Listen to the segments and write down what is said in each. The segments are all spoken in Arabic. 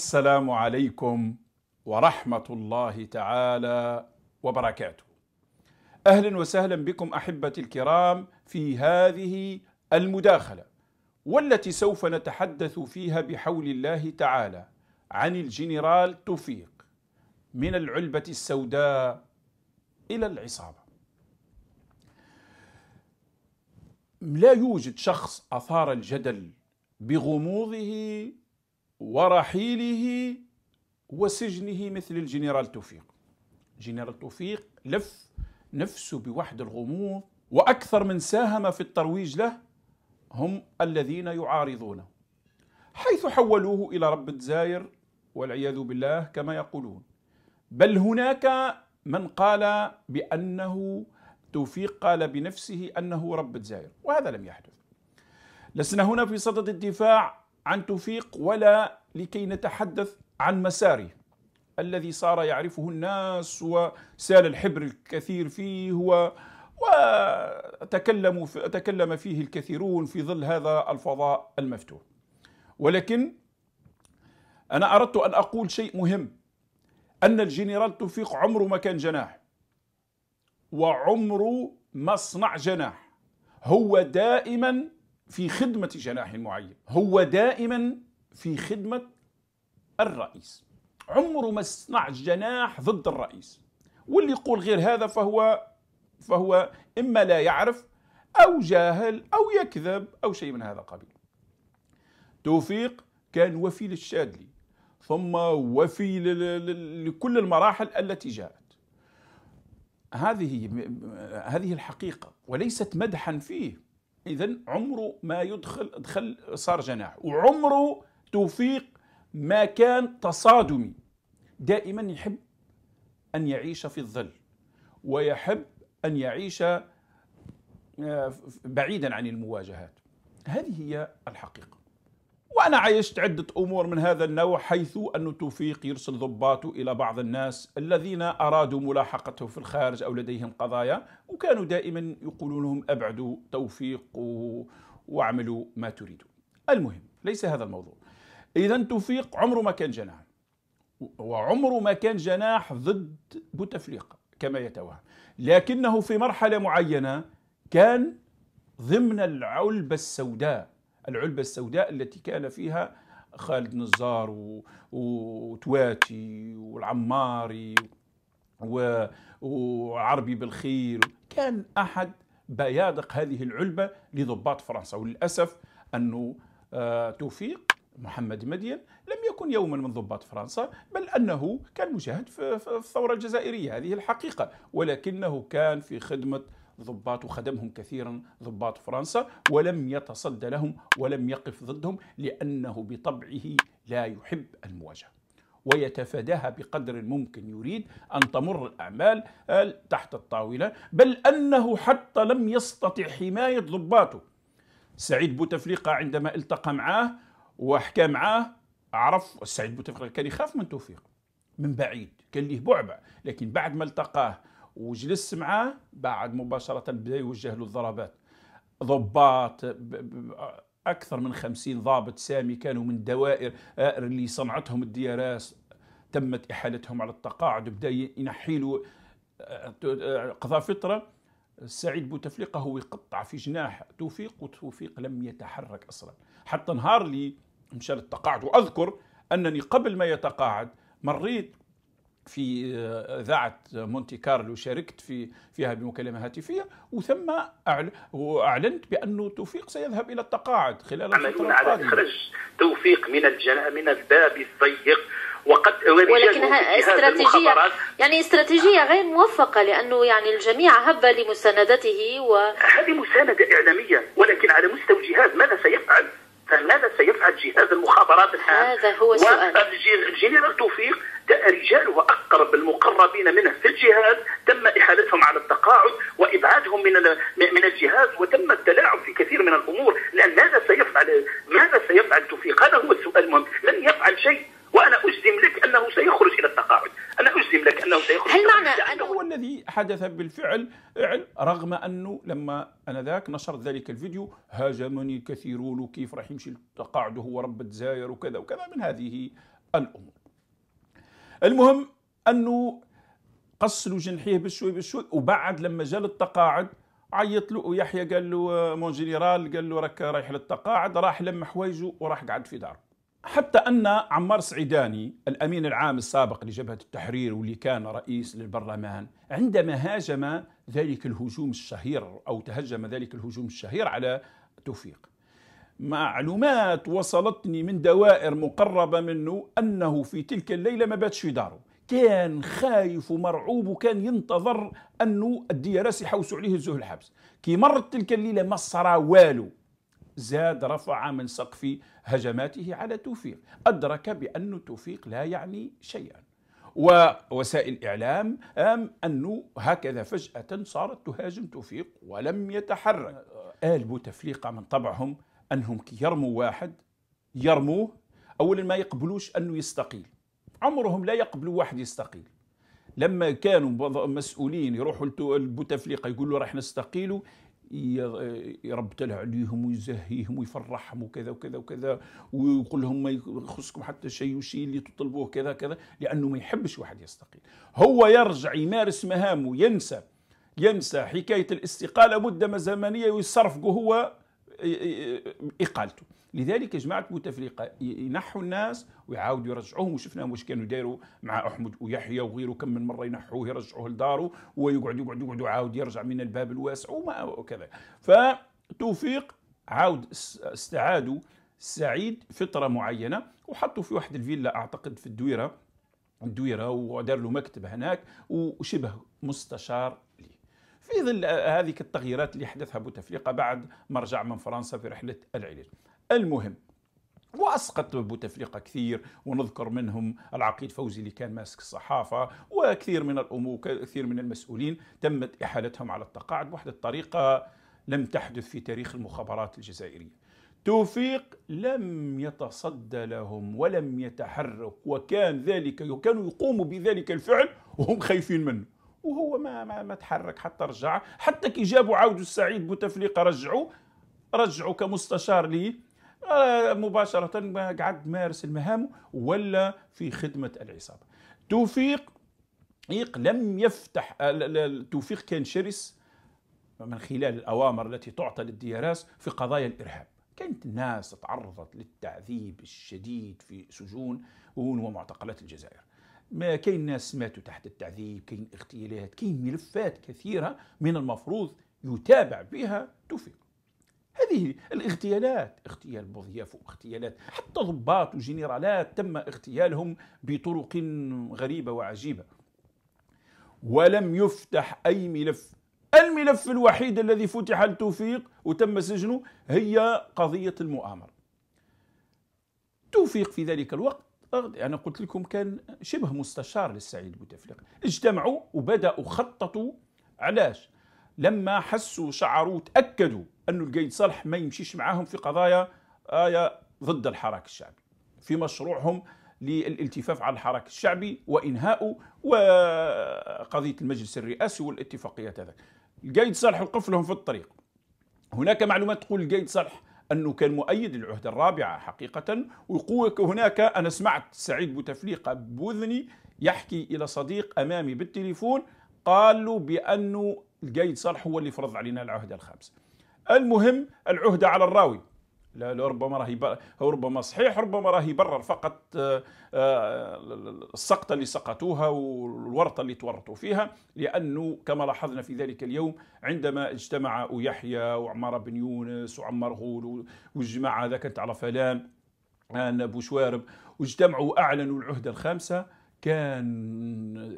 السلام عليكم ورحمه الله تعالى وبركاته اهلا وسهلا بكم احبتي الكرام في هذه المداخله والتي سوف نتحدث فيها بحول الله تعالى عن الجنرال توفيق من العلبه السوداء الى العصابه لا يوجد شخص اثار الجدل بغموضه ورحيله وسجنه مثل الجنرال توفيق جنرال توفيق لف نفسه بوحد الغموض وأكثر من ساهم في الترويج له هم الذين يعارضونه حيث حولوه إلى رب الزاير والعياذ بالله كما يقولون بل هناك من قال بأنه توفيق قال بنفسه أنه رب الزاير وهذا لم يحدث لسنا هنا في صدد الدفاع عن توفيق ولا لكي نتحدث عن مساره الذي صار يعرفه الناس وسال الحبر الكثير فيه و وتكلموا في تكلم فيه الكثيرون في ظل هذا الفضاء المفتوح ولكن انا اردت ان اقول شيء مهم ان الجنرال توفيق عمره ما كان جناح وعمره ما صنع جناح هو دائما في خدمة جناح معين هو دائما في خدمة الرئيس عمره ما صنع جناح ضد الرئيس واللي يقول غير هذا فهو فهو إما لا يعرف أو جاهل أو يكذب أو شيء من هذا القبيل توفيق كان وفي للشادلي ثم وفي لكل المراحل التي جاءت هذه هذه الحقيقة وليست مدحا فيه إذا عمره ما يدخل دخل صار جناح وعمره توفيق ما كان تصادمي دائما يحب أن يعيش في الظل ويحب أن يعيش آه، بعيدا عن المواجهات هذه هي الحقيقة وأنا عايشت عدة أمور من هذا النوع حيث أن توفيق يرسل ضباطه إلى بعض الناس الذين أرادوا ملاحقته في الخارج أو لديهم قضايا وكانوا دائما يقولون لهم أبعدوا توفيق واعملوا ما تريدوا المهم ليس هذا الموضوع إذا توفيق عمره ما كان جناح وعمره ما كان جناح ضد بوتفليقة كما يتوهم لكنه في مرحلة معينة كان ضمن العلبة السوداء العلبة السوداء التي كان فيها خالد نزار وتواتي والعماري وعربي بالخير كان أحد بيادق هذه العلبة لضباط فرنسا وللأسف أنه آه، توفيق محمد مدين لم يكن يوما من ضباط فرنسا بل أنه كان مجاهد في الثورة الجزائرية هذه الحقيقة ولكنه كان في خدمة ضباط وخدمهم كثيرا ضباط فرنسا ولم يتصدى لهم ولم يقف ضدهم لأنه بطبعه لا يحب المواجهة ويتفاداها بقدر الممكن يريد أن تمر الأعمال آه، تحت الطاولة بل أنه حتى لم يستطع حماية ضباطه سعيد بوتفليقة عندما التقى معاه وحكى معاه عرف سعيد بوتفليقة كان يخاف من توفيق من بعيد كان ليه بعبع لكن بعد ما التقاه وجلس معاه بعد مباشرة بدأ يوجه له الضربات ضباط أكثر من خمسين ضابط سامي كانوا من دوائر آه، اللي صنعتهم الديارات تمت إحالتهم على التقاعد بدأ ينحيلوا آه، آه، قضاء فترة سعيد بوتفليقة هو يقطع في جناح توفيق وتوفيق لم يتحرك أصلا حتى نهار لي مشى للتقاعد وأذكر أنني قبل ما يتقاعد مريت في اذاعه آه، مونتي كارلو شاركت في فيها بمكالمه هاتفيه وثم اعلنت بانه توفيق سيذهب الى التقاعد خلال الفتره على خرج توفيق من الجنا من الباب الضيق وقد ولكن استراتيجية يعني استراتيجية غير موفقة لأنه يعني الجميع هب لمساندته و هذه مساندة إعلامية ولكن على مستوى الجهاز ماذا سيفعل؟ فماذا سيفعل جهاز المخابرات الآن؟ هذا هو السؤال الجنرال توفيق رجاله أقرب المقربين منه في الجهاز تم إحالتهم على التقاعد وإبعادهم من من الجهاز وتم التلاعب في كثير من الأمور لأن ماذا سيفعل ماذا سيفعل توفيق؟ هذا هو السؤال المهم لم يفعل شيء أنه سيخرج هل معنى أنه هو الذي حدث بالفعل رغم أنه لما أنذاك نشرت ذلك الفيديو هاجمني الكثيرون وكيف راح يمشي التقاعد وهو رب تزاير وكذا وكذا من هذه الأمور المهم أنه قص له جنحيه بشوي بشوي وبعد لما جا للتقاعد عيط له ويحيى قال له مون آه، جنرال قال له راك رايح للتقاعد راح لم حوايجه وراح قعد في داره حتى أن عمار سعيداني الأمين العام السابق لجبهة التحرير واللي كان رئيس للبرلمان عندما هاجم ذلك الهجوم الشهير أو تهجم ذلك الهجوم الشهير على توفيق معلومات وصلتني من دوائر مقربة منه أنه في تلك الليلة ما باتش في داره كان خايف ومرعوب وكان ينتظر أنه الديارس يحوسوا عليه الزهو الحبس كي مرت تلك الليلة ما صرا والو زاد رفع من سقف هجماته على توفيق أدرك بأن توفيق لا يعني شيئا ووسائل إعلام أم أنه هكذا فجأة صارت تهاجم توفيق ولم يتحرك آل بوتفليقة من طبعهم أنهم كي يرموا واحد يرموه أولا ما يقبلوش أنه يستقيل عمرهم لا يقبلوا واحد يستقيل لما كانوا مسؤولين يروحوا لبوتفليقه يقولوا راح نستقيلوا يربط عليهم ويزهيهم ويفرحهم وكذا وكذا وكذا ويقول لهم ما يخصكم حتى شيء وشيء اللي تطلبوه كذا كذا لانه ما يحبش واحد يستقيل هو يرجع يمارس مهامه ينسى ينسى حكايه الاستقاله مده زمنيه ويصرفه هو اقالته لذلك جماعه بوتفليقه ينحوا الناس ويعاودوا يرجعوهم وشفناهم واش كانوا داروا مع احمد ويحيى وغيره كم من مره ينحوه يرجعوه لداره ويقعد يقعد يقعد عاود يرجع من الباب الواسع وما وكذا فتوفيق عاود استعادوا سعيد فتره معينه وحطوا في واحد الفيلا اعتقد في الدويره الدويره ودار له مكتب هناك وشبه مستشار ليه في ظل هذه التغييرات اللي حدثها بوتفليقه بعد ما رجع من فرنسا في رحله العلاج المهم واسقط بوتفليقه كثير ونذكر منهم العقيد فوزي اللي كان ماسك الصحافه وكثير من الامور كثير من المسؤولين تمت احالتهم على التقاعد بواحد الطريقه لم تحدث في تاريخ المخابرات الجزائريه. توفيق لم يتصدى لهم ولم يتحرك وكان ذلك كانوا يقوموا بذلك الفعل وهم خايفين منه وهو ما ما, ما تحرك حتى رجع حتى كي جابوا عاودوا السعيد بوتفليقه رجعوا رجعوا كمستشار ليه آه، مباشرة قعد مارس المهام ولا في خدمة العصابة توفيق لم يفتح آه، توفيق كان شرس من خلال الأوامر التي تعطى للدياراس في قضايا الإرهاب كانت الناس تعرضت للتعذيب الشديد في سجون ومعتقلات الجزائر ما كاين ناس ماتوا تحت التعذيب كاين اغتيالات كاين ملفات كثيرة من المفروض يتابع بها توفيق هذه الاغتيالات اغتيال مضياف واغتيالات حتى ضباط وجنرالات تم اغتيالهم بطرق غريبة وعجيبة ولم يفتح أي ملف الملف الوحيد الذي فتح لتوفيق وتم سجنه هي قضية المؤامرة توفيق في ذلك الوقت أنا قلت لكم كان شبه مستشار للسعيد بوتفليقه اجتمعوا وبدأوا خططوا علاش لما حسوا شعروا تاكدوا انه القيد صالح ما يمشيش معاهم في قضايا آية ضد الحراك الشعبي في مشروعهم للالتفاف على الحراك الشعبي وانهائه وقضيه المجلس الرئاسي والاتفاقيات هذاك القايد صالح وقف لهم في الطريق هناك معلومات تقول القايد صالح انه كان مؤيد للعهده الرابعه حقيقه ويقول هناك انا سمعت سعيد بوتفليقه بوذني يحكي الى صديق امامي بالتليفون قالوا بأنه القايد صالح هو اللي فرض علينا العهدة الخامسة المهم العهدة على الراوي لا, لا ربما راهي ربما صحيح ربما راهي برر فقط آه، آه، السقطه اللي سقطوها والورطه اللي تورطوا فيها لانه كما لاحظنا في ذلك اليوم عندما اجتمع يحيى وعمار بن يونس وعمار غول والجماعه ذاك كانت على فلان آه، شوارب واجتمعوا واعلنوا العهده الخامسه كان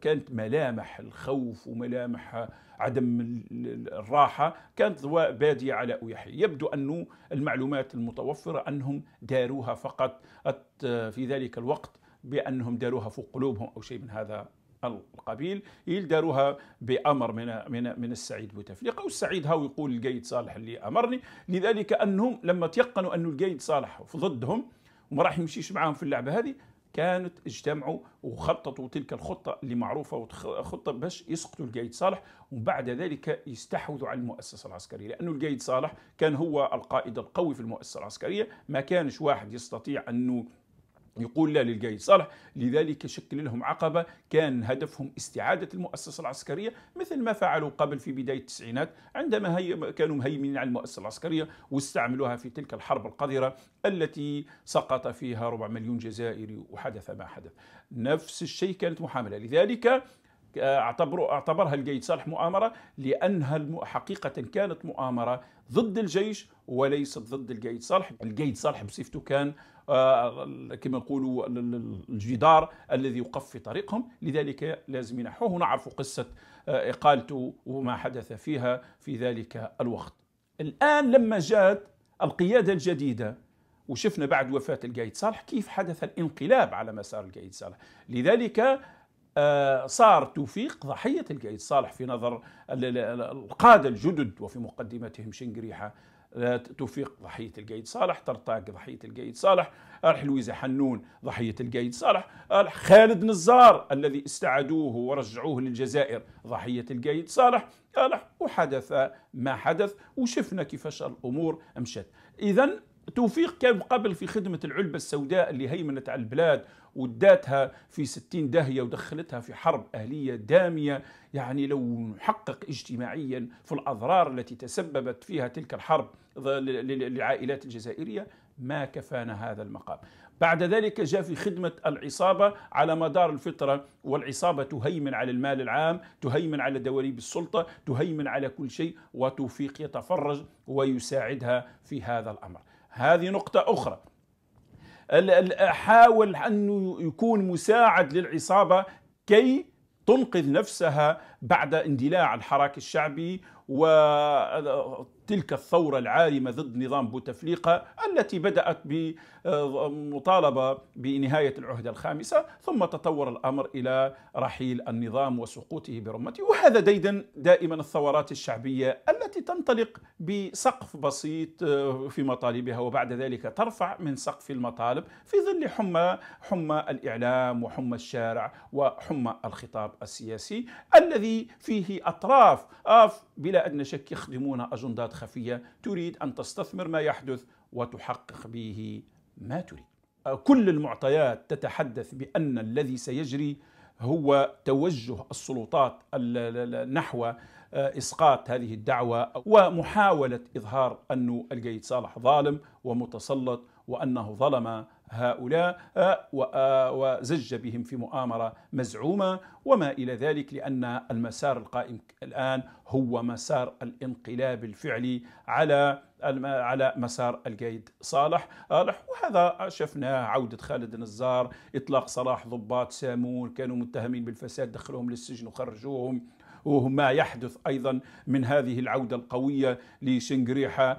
كانت ملامح الخوف وملامح عدم الراحة كانت بادية على يحيى يبدو أن المعلومات المتوفرة أنهم داروها فقط في ذلك الوقت بأنهم داروها فوق قلوبهم أو شيء من هذا القبيل يلدروها بامر من من من السعيد بوتفليقه والسعيد هاو يقول القايد صالح اللي امرني لذلك انهم لما تيقنوا انه القايد صالح ضدهم وما راح يمشيش معاهم في اللعبه هذه كانت اجتمعوا وخططوا تلك الخطة اللي معروفة خطة باش يسقطوا القايد صالح ومن بعد ذلك يستحوذوا على المؤسسة العسكرية لأنه القايد صالح كان هو القائد القوي في المؤسسة العسكرية ما كانش واحد يستطيع أنه يقول لا للقايد صالح لذلك شكل لهم عقبة كان هدفهم استعادة المؤسسة العسكرية مثل ما فعلوا قبل في بداية التسعينات عندما هي كانوا مهيمنين على المؤسسة العسكرية واستعملوها في تلك الحرب القذرة التي سقط فيها ربع مليون جزائري وحدث ما حدث نفس الشيء كانت محاملة لذلك اعتبروا اعتبرها الجيد صالح مؤامرة لأنها حقيقة كانت مؤامرة ضد الجيش وليست ضد الجيد صالح الجيد صالح بصفته كان آه، كما نقولوا الجدار الذي يوقف في طريقهم لذلك لازم ينحوه ونعرف قصة آه، إقالته وما حدث فيها في ذلك الوقت الآن لما جاءت القيادة الجديدة وشفنا بعد وفاة القايد صالح كيف حدث الانقلاب على مسار القايد صالح لذلك صار توفيق ضحية القيد صالح في نظر القادة الجدد وفي مقدمتهم شنقريحة آه، توفيق ضحية القيد صالح ترطاق ضحية القيد صالح الحلويزة حنون ضحية القيد صالح خالد نزار الذي استعادوه ورجعوه للجزائر ضحية القيد صالح وحدث ما حدث وشفنا كيفاش الأمور مشت إذا توفيق كان قبل في خدمة العلبة السوداء اللي هيمنت على البلاد وداتها في ستين داهية ودخلتها في حرب أهلية دامية يعني لو نحقق اجتماعيا في الأضرار التي تسببت فيها تلك الحرب للعائلات الجزائرية ما كفانا هذا المقام بعد ذلك جاء في خدمة العصابة على مدار الفترة والعصابة تهيمن على المال العام تهيمن على دواليب السلطة تهيمن على كل شيء وتوفيق يتفرج ويساعدها في هذا الأمر هذه نقطة أخرى حاول أنه يكون مساعد للعصابة كي تنقذ نفسها بعد اندلاع الحراك الشعبي وتلك الثورة العارمة ضد نظام بوتفليقة التي بدأت بمطالبة بنهاية العهدة الخامسة ثم تطور الأمر إلى رحيل النظام وسقوطه برمته وهذا ديدا دائما الثورات الشعبية التي تنطلق بسقف بسيط آه، في مطالبها وبعد ذلك ترفع من سقف المطالب في ظل حمى حمى الإعلام وحمى الشارع وحمى الخطاب السياسي الذي الذي فيه أطراف أف بلا أدنى شك يخدمون أجندات خفية تريد أن تستثمر ما يحدث وتحقق به ما تريد كل المعطيات تتحدث بأن الذي سيجري هو توجه السلطات نحو آه، اسقاط هذه الدعوه ومحاوله اظهار انه القيد صالح ظالم ومتسلط وانه ظلم هؤلاء وزج بهم في مؤامرة مزعومة وما إلى ذلك لأن المسار القائم الآن هو مسار الانقلاب الفعلي على على مسار القايد صالح وهذا شفناه عودة خالد نزار إطلاق صلاح ضباط سامون كانوا متهمين بالفساد دخلوهم للسجن وخرجوهم وما يحدث أيضا من هذه العودة القوية لشنغريحة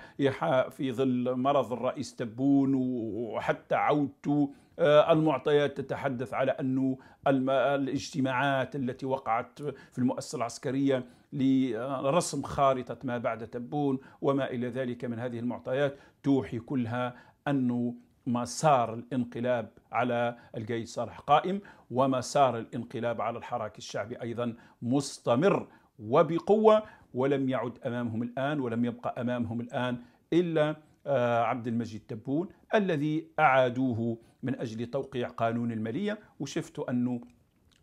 في ظل مرض الرئيس تبون وحتى عودته آه، المعطيات تتحدث على أن الاجتماعات التي وقعت في المؤسسة العسكرية لرسم خارطة ما بعد تبون وما إلى ذلك من هذه المعطيات توحي كلها أن مسار الانقلاب على القيد صالح قائم ومسار الانقلاب على الحراك الشعبي أيضا مستمر وبقوة ولم يعد أمامهم الآن ولم يبقى أمامهم الآن إلا آه، عبد المجيد تبون الذي أعادوه من أجل توقيع قانون المالية وشفتوا أنه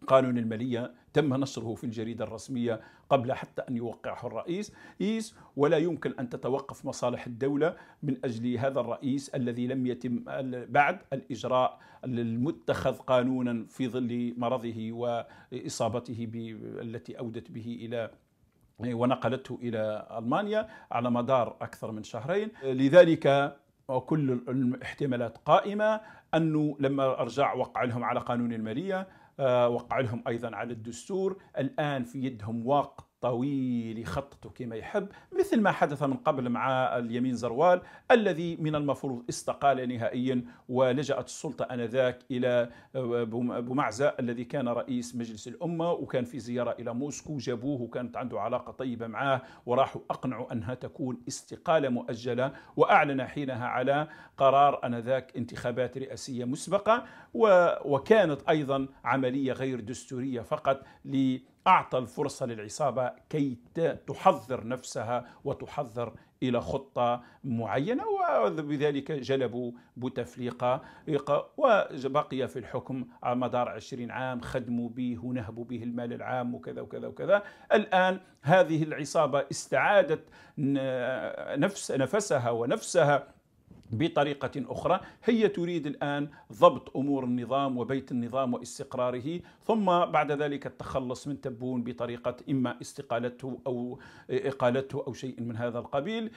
قانون المالية تم نشره في الجريدة الرسمية قبل حتى أن يوقعه الرئيس إيس ولا يمكن أن تتوقف مصالح الدولة من أجل هذا الرئيس الذي لم يتم بعد الإجراء المتخذ قانونا في ظل مرضه وإصابته التي أودت به إلى ونقلته إلى ألمانيا على مدار أكثر من شهرين لذلك وكل الاحتمالات قائمة أنه لما أرجع وقع لهم على قانون المالية آه، وقع لهم أيضا على الدستور الآن في يدهم وقت طويل يخططوا كما يحب مثل ما حدث من قبل مع اليمين زروال الذي من المفروض استقال نهائيا ولجأت السلطة أنذاك إلى بومعزة الذي كان رئيس مجلس الأمة وكان في زيارة إلى موسكو جابوه وكانت عنده علاقة طيبة معاه وراحوا أقنعوا أنها تكون استقالة مؤجلة وأعلن حينها على قرار أنذاك انتخابات رئاسية مسبقة وكانت أيضا عملية غير دستورية فقط لي أعطى الفرصة للعصابة كي تحضر نفسها وتحضر إلى خطة معينة وبذلك جلبوا بوتفليقة وبقي في الحكم على مدار عشرين عام خدموا به ونهبوا به المال العام وكذا وكذا وكذا الآن هذه العصابة استعادت نفس نفسها ونفسها بطريقة أخرى هي تريد الآن ضبط أمور النظام وبيت النظام واستقراره ثم بعد ذلك التخلص من تبون بطريقة إما استقالته أو إقالته أو شيء من هذا القبيل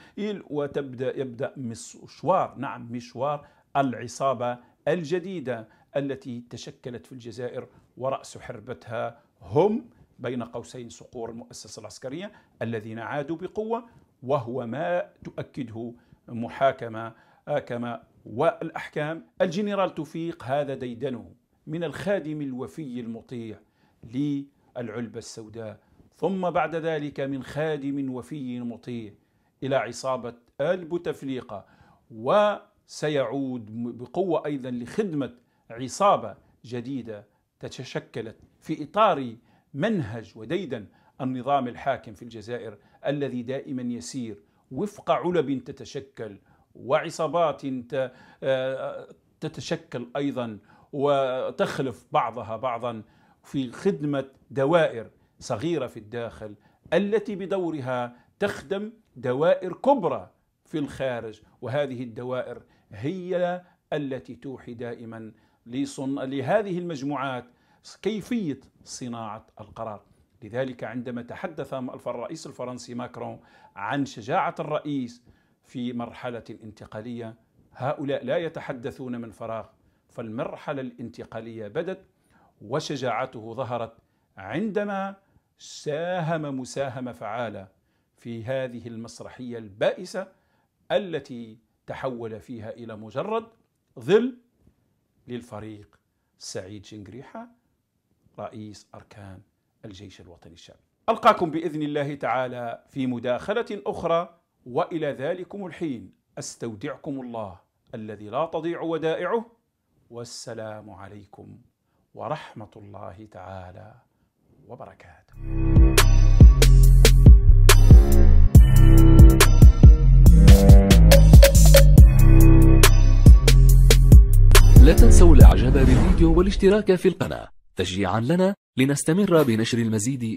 وتبدأ يبدأ مشوار نعم مشوار العصابة الجديدة التي تشكلت في الجزائر ورأس حربتها هم بين قوسين صقور المؤسسة العسكرية الذين عادوا بقوة وهو ما تؤكده محاكمة كما والأحكام الجنرال توفيق هذا ديدنه من الخادم الوفي المطيع للعلبة السوداء ثم بعد ذلك من خادم وفي مطيع إلى عصابة البوتفليقة وسيعود بقوة أيضا لخدمة عصابة جديدة تشكلت في إطار منهج وديدا النظام الحاكم في الجزائر الذي دائما يسير وفق علب تتشكل وعصابات آه، تتشكل ايضا وتخلف بعضها بعضا في خدمه دوائر صغيره في الداخل التي بدورها تخدم دوائر كبرى في الخارج وهذه الدوائر هي التي توحي دائما لصن... لهذه المجموعات كيفيه صناعه القرار لذلك عندما تحدث الرئيس الفرنسي ماكرون عن شجاعه الرئيس في مرحله انتقاليه هؤلاء لا يتحدثون من فراغ فالمرحله الانتقاليه بدت وشجاعته ظهرت عندما ساهم مساهمه فعاله في هذه المسرحيه البائسه التي تحول فيها الى مجرد ظل للفريق سعيد شنقريحه رئيس اركان الجيش الوطني الشعبي. القاكم باذن الله تعالى في مداخله اخرى والى ذلكم الحين استودعكم الله الذي لا تضيع ودائعه والسلام عليكم ورحمه الله تعالى وبركاته لا تنسوا الاعجاب بالفيديو والاشتراك في القناة تشجيعا لنا لنستمر بنشر المزيد